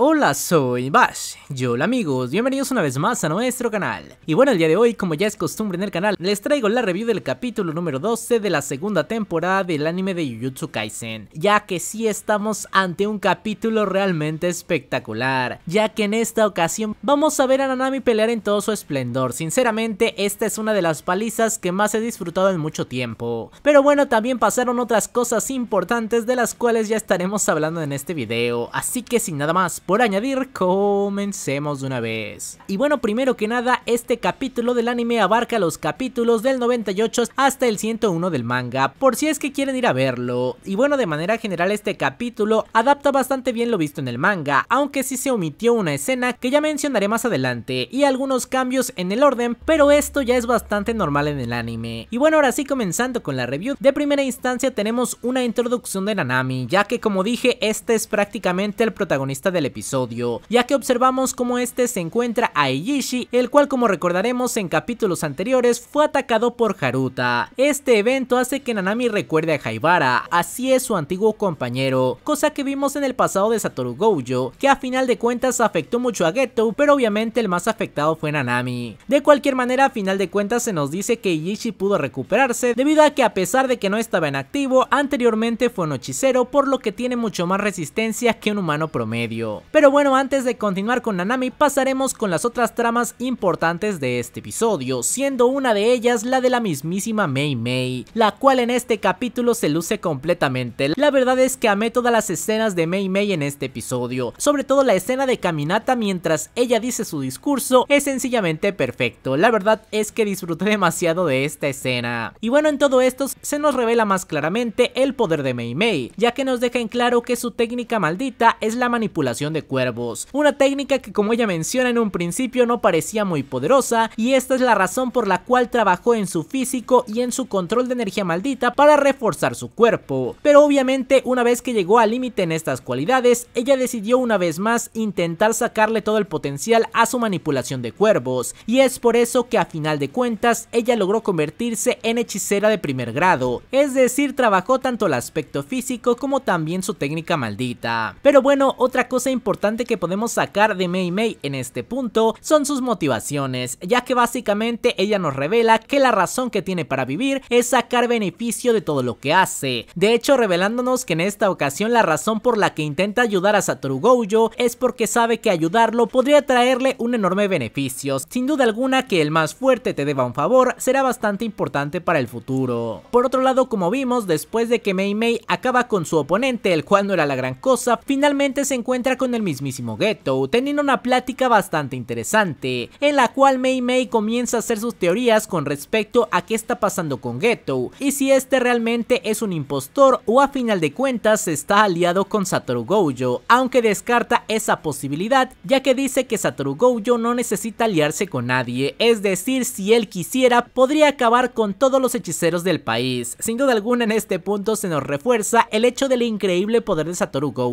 Hola, soy Bash, yo hola amigos, bienvenidos una vez más a nuestro canal. Y bueno, el día de hoy, como ya es costumbre en el canal, les traigo la review del capítulo número 12 de la segunda temporada del anime de Jujutsu Kaisen, ya que sí estamos ante un capítulo realmente espectacular, ya que en esta ocasión vamos a ver a Nanami pelear en todo su esplendor. Sinceramente, esta es una de las palizas que más he disfrutado en mucho tiempo. Pero bueno, también pasaron otras cosas importantes de las cuales ya estaremos hablando en este video, así que sin nada más, por añadir, comencemos de una vez. Y bueno, primero que nada, este capítulo del anime abarca los capítulos del 98 hasta el 101 del manga, por si es que quieren ir a verlo. Y bueno, de manera general este capítulo adapta bastante bien lo visto en el manga, aunque sí se omitió una escena que ya mencionaré más adelante, y algunos cambios en el orden, pero esto ya es bastante normal en el anime. Y bueno, ahora sí comenzando con la review, de primera instancia tenemos una introducción de Nanami, ya que como dije, este es prácticamente el protagonista del episodio episodio, ya que observamos cómo este se encuentra a Eiishi, el cual como recordaremos en capítulos anteriores fue atacado por Haruta. Este evento hace que Nanami recuerde a Haibara, así es su antiguo compañero, cosa que vimos en el pasado de Satoru Gojo, que a final de cuentas afectó mucho a Geto, pero obviamente el más afectado fue Nanami. De cualquier manera, a final de cuentas se nos dice que Iyishi pudo recuperarse debido a que a pesar de que no estaba en activo, anteriormente fue un hechicero por lo que tiene mucho más resistencia que un humano promedio. Pero bueno, antes de continuar con Nanami, pasaremos con las otras tramas importantes de este episodio, siendo una de ellas la de la mismísima Mei Mei, la cual en este capítulo se luce completamente. La verdad es que amé todas las escenas de Mei Mei en este episodio, sobre todo la escena de caminata mientras ella dice su discurso es sencillamente perfecto. La verdad es que disfruté demasiado de esta escena. Y bueno, en todo esto se nos revela más claramente el poder de Mei Mei, ya que nos deja en claro que su técnica maldita es la manipulación de cuervos, una técnica que como ella menciona en un principio no parecía muy poderosa y esta es la razón por la cual trabajó en su físico y en su control de energía maldita para reforzar su cuerpo, pero obviamente una vez que llegó al límite en estas cualidades, ella decidió una vez más intentar sacarle todo el potencial a su manipulación de cuervos, y es por eso que a final de cuentas ella logró convertirse en hechicera de primer grado, es decir, trabajó tanto el aspecto físico como también su técnica maldita. Pero bueno, otra cosa importante importante que podemos sacar de Mei Mei en este punto son sus motivaciones, ya que básicamente ella nos revela que la razón que tiene para vivir es sacar beneficio de todo lo que hace. De hecho, revelándonos que en esta ocasión la razón por la que intenta ayudar a Satoru Gojo es porque sabe que ayudarlo podría traerle un enorme beneficio. Sin duda alguna que el más fuerte te deba un favor será bastante importante para el futuro. Por otro lado, como vimos, después de que Mei Mei acaba con su oponente, el cual no era la gran cosa, finalmente se encuentra con el mismísimo Ghetto, teniendo una plática bastante interesante, en la cual Mei Mei comienza a hacer sus teorías con respecto a qué está pasando con Ghetto, y si este realmente es un impostor o a final de cuentas está aliado con Satoru Gojo, aunque descarta esa posibilidad ya que dice que Satoru Gojo no necesita aliarse con nadie, es decir, si él quisiera podría acabar con todos los hechiceros del país. Sin duda alguna en este punto se nos refuerza el hecho del increíble poder de Satoru Gojo,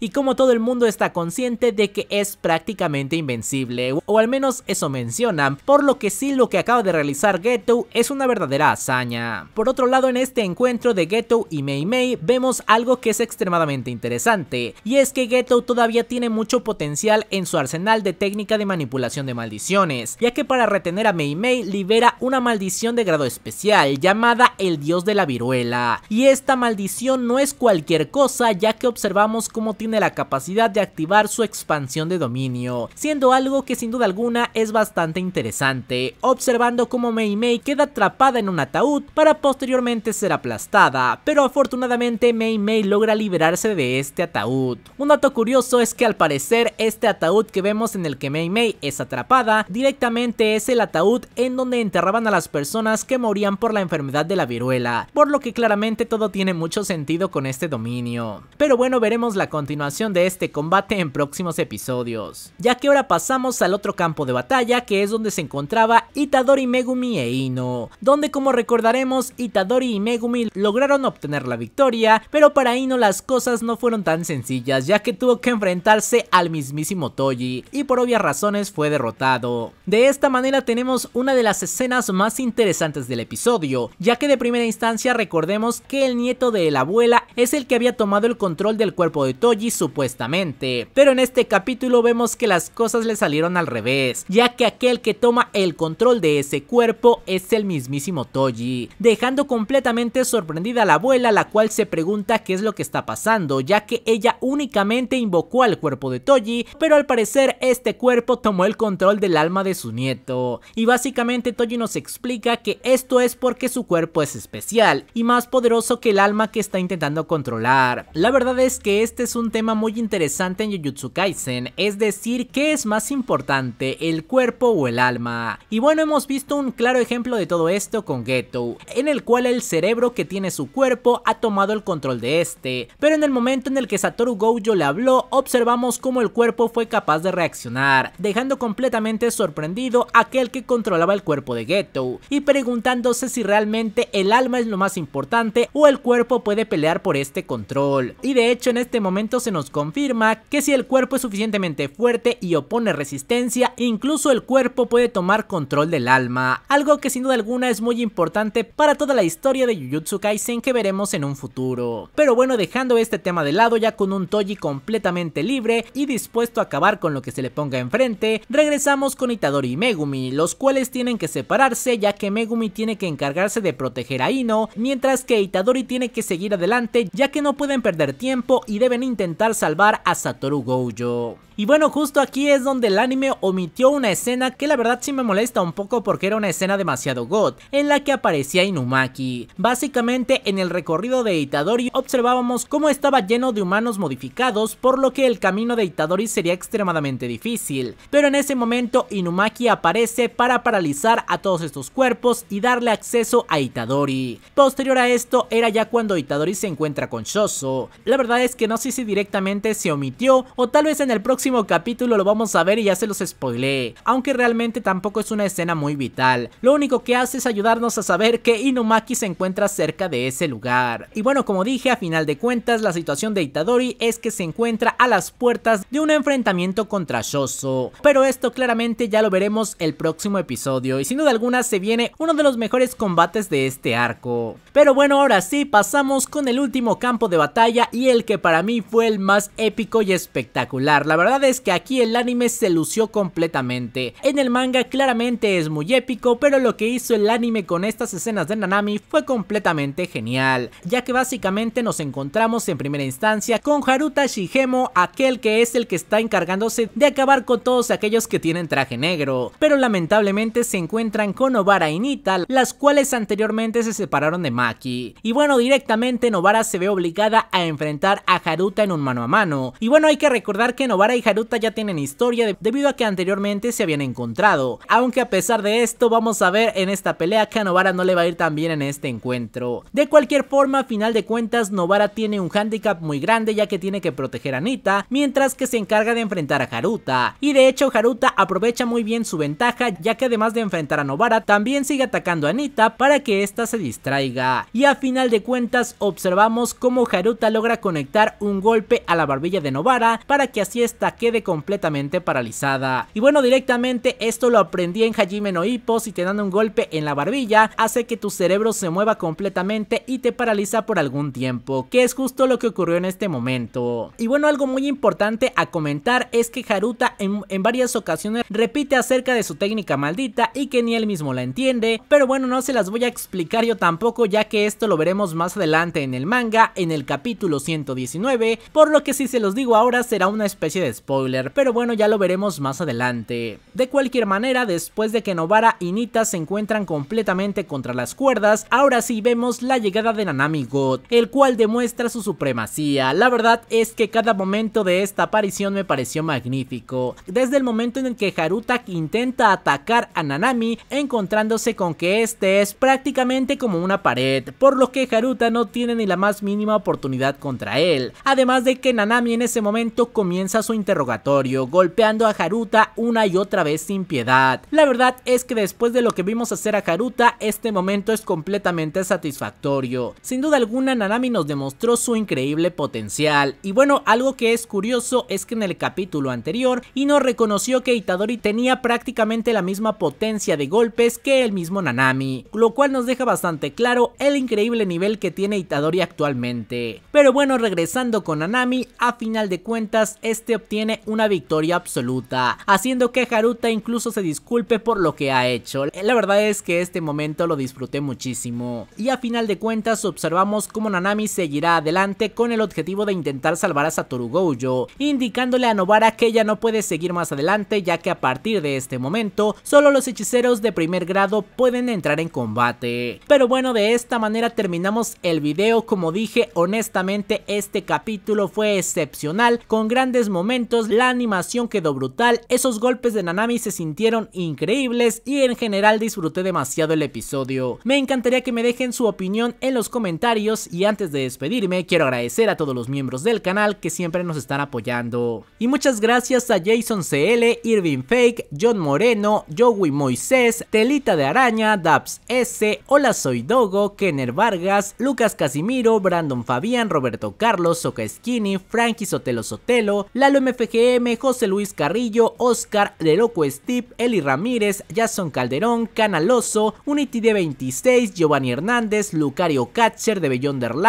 y como todo el mundo está consciente de que es prácticamente invencible, o al menos eso mencionan, por lo que sí lo que acaba de realizar Geto es una verdadera hazaña. Por otro lado, en este encuentro de Geto y Mei Mei vemos algo que es extremadamente interesante, y es que Geto todavía tiene mucho potencial en su arsenal de técnica de manipulación de maldiciones, ya que para retener a Mei Mei libera una maldición de grado especial llamada el dios de la viruela, y esta maldición no es cualquier cosa ya que observamos cómo tiene la capacidad de activar su expansión de dominio, siendo algo que sin duda alguna es bastante interesante, observando cómo Mei Mei queda atrapada en un ataúd para posteriormente ser aplastada, pero afortunadamente Mei Mei logra liberarse de este ataúd. Un dato curioso es que al parecer este ataúd que vemos en el que Mei Mei es atrapada directamente es el ataúd en donde enterraban a las personas que morían por la enfermedad de la viruela, por lo que claramente todo tiene mucho sentido con este dominio. Pero bueno, veremos la continuación de este combate en próximos episodios. Ya que ahora pasamos al otro campo de batalla que es donde se encontraba Itadori Megumi e Ino, donde como recordaremos Itadori y Megumi lograron obtener la victoria, pero para Ino las cosas no fueron tan sencillas ya que tuvo que enfrentarse al mismísimo Toji y por obvias razones fue derrotado. De esta manera tenemos una de las escenas más interesantes del episodio, ya que de primera instancia recordemos que el nieto de la abuela es el que había tomado el control del cuerpo de Toji supuestamente, este, pero en este capítulo vemos que las cosas le salieron al revés, ya que aquel que toma el control de ese cuerpo es el mismísimo Toji, dejando completamente sorprendida a la abuela la cual se pregunta qué es lo que está pasando, ya que ella únicamente invocó al cuerpo de Toji, pero al parecer este cuerpo tomó el control del alma de su nieto. Y básicamente Toji nos explica que esto es porque su cuerpo es especial y más poderoso que el alma que está intentando controlar. La verdad es que este es un tema muy interesante en Jujutsu Kaisen, es decir, ¿qué es más importante, el cuerpo o el alma? Y bueno, hemos visto un claro ejemplo de todo esto con Geto, en el cual el cerebro que tiene su cuerpo ha tomado el control de este, pero en el momento en el que Satoru Gojo le habló, observamos cómo el cuerpo fue capaz de reaccionar, dejando completamente sorprendido a aquel que controlaba el cuerpo de Geto, y preguntándose si realmente el alma es lo más importante o el cuerpo puede pelear por este control. Y de hecho en este momento se nos confirma que si el cuerpo es suficientemente fuerte y opone resistencia, incluso el cuerpo puede tomar control del alma, algo que sin duda alguna es muy importante para toda la historia de Jujutsu Kaisen que veremos en un futuro. Pero bueno, dejando este tema de lado ya con un Toji completamente libre y dispuesto a acabar con lo que se le ponga enfrente, regresamos con Itadori y Megumi, los cuales tienen que separarse ya que Megumi tiene que encargarse de proteger a Ino, mientras que Itadori tiene que seguir adelante ya que no pueden perder tiempo y deben intentar salvar a Satoru Toru Gojo y bueno, justo aquí es donde el anime omitió una escena que la verdad sí me molesta un poco porque era una escena demasiado god, en la que aparecía Inumaki. Básicamente en el recorrido de Itadori observábamos cómo estaba lleno de humanos modificados, por lo que el camino de Itadori sería extremadamente difícil. Pero en ese momento Inumaki aparece para paralizar a todos estos cuerpos y darle acceso a Itadori. Posterior a esto era ya cuando Itadori se encuentra con Shoso. La verdad es que no sé si directamente se omitió o tal vez en el próximo capítulo lo vamos a ver y ya se los spoilé, aunque realmente tampoco es una escena muy vital, lo único que hace es ayudarnos a saber que Inumaki se encuentra cerca de ese lugar. Y bueno, como dije, a final de cuentas la situación de Itadori es que se encuentra a las puertas de un enfrentamiento contra Shoso, pero esto claramente ya lo veremos el próximo episodio y sin duda alguna se viene uno de los mejores combates de este arco. Pero bueno, ahora sí, pasamos con el último campo de batalla y el que para mí fue el más épico y espectacular, la verdad es que aquí el anime se lució completamente. En el manga claramente es muy épico, pero lo que hizo el anime con estas escenas de Nanami fue completamente genial, ya que básicamente nos encontramos en primera instancia con Haruta Shigemo, aquel que es el que está encargándose de acabar con todos aquellos que tienen traje negro, pero lamentablemente se encuentran con Novara y Nital, las cuales anteriormente se separaron de Maki. Y bueno, directamente Novara se ve obligada a enfrentar a Haruta en un mano a mano. Y bueno, hay que recordar que Novara Haruta ya tienen historia debido a que anteriormente se habían encontrado. Aunque a pesar de esto, vamos a ver en esta pelea que a Novara no le va a ir tan bien en este encuentro. De cualquier forma, a final de cuentas, Novara tiene un handicap muy grande ya que tiene que proteger a Anita, mientras que se encarga de enfrentar a Haruta. Y de hecho, Haruta aprovecha muy bien su ventaja ya que además de enfrentar a Novara, también sigue atacando a Anita para que ésta se distraiga. Y a final de cuentas, observamos cómo Haruta logra conectar un golpe a la barbilla de Novara para que así esta quede completamente paralizada. Y bueno, directamente esto lo aprendí en Hajime no y si te dan un golpe en la barbilla, hace que tu cerebro se mueva completamente y te paraliza por algún tiempo, que es justo lo que ocurrió en este momento. Y bueno, algo muy importante a comentar es que Haruta en, en varias ocasiones repite acerca de su técnica maldita y que ni él mismo la entiende, pero bueno, no se las voy a explicar yo tampoco ya que esto lo veremos más adelante en el manga, en el capítulo 119, por lo que si se los digo ahora será una especie de spoiler, pero bueno ya lo veremos más adelante. De cualquier manera, después de que Novara y Nita se encuentran completamente contra las cuerdas, ahora sí vemos la llegada de Nanami God, el cual demuestra su supremacía. La verdad es que cada momento de esta aparición me pareció magnífico. Desde el momento en el que Haruta intenta atacar a Nanami, encontrándose con que este es prácticamente como una pared, por lo que Haruta no tiene ni la más mínima oportunidad contra él. Además de que Nanami en ese momento comienza su intervención interrogatorio, golpeando a Haruta una y otra vez sin piedad. La verdad es que después de lo que vimos hacer a Haruta, este momento es completamente satisfactorio. Sin duda alguna, Nanami nos demostró su increíble potencial. Y bueno, algo que es curioso es que en el capítulo anterior, y nos reconoció que Itadori tenía prácticamente la misma potencia de golpes que el mismo Nanami, lo cual nos deja bastante claro el increíble nivel que tiene Itadori actualmente. Pero bueno, regresando con Nanami, a final de cuentas, este obtiene tiene una victoria absoluta, haciendo que Haruta incluso se disculpe por lo que ha hecho. La verdad es que este momento lo disfruté muchísimo. Y a final de cuentas observamos cómo Nanami seguirá adelante con el objetivo de intentar salvar a Satoru Gojo, indicándole a Nobara que ella no puede seguir más adelante ya que a partir de este momento solo los hechiceros de primer grado pueden entrar en combate. Pero bueno, de esta manera terminamos el video, como dije, honestamente este capítulo fue excepcional con grandes momentos la animación quedó brutal, esos golpes de Nanami se sintieron increíbles y en general disfruté demasiado el episodio. Me encantaría que me dejen su opinión en los comentarios y antes de despedirme quiero agradecer a todos los miembros del canal que siempre nos están apoyando. Y muchas gracias a Jason CL, Irving Fake, John Moreno, Joey Moises Telita de Araña, Daps S, Hola Soy Dogo, Kenner Vargas, Lucas Casimiro, Brandon Fabián, Roberto Carlos, Soca Skinny, Frankie Sotelo Sotelo, Lalo MF. FGM, José Luis Carrillo, Oscar, De Loco Steve, Eli Ramírez, Jason Calderón, Canaloso, Unity de 26, Giovanni Hernández, Lucario Catcher de Bellonderlauti,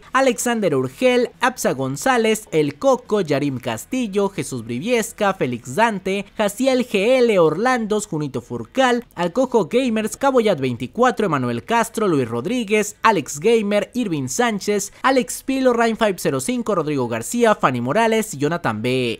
Lauti, Alexander Urgel, Absa González, El Coco, Yarim Castillo, Jesús Briviesca, Félix Dante, Jaciel GL, Orlandos, Junito Furcal, Alcojo Gamers, Caboyat 24, Emanuel Castro, Luis Rodríguez, Alex Gamer, Irvin Sánchez, Alex Pilo, Rain 505, Rodrigo García, Fanny Morales y Jonathan B.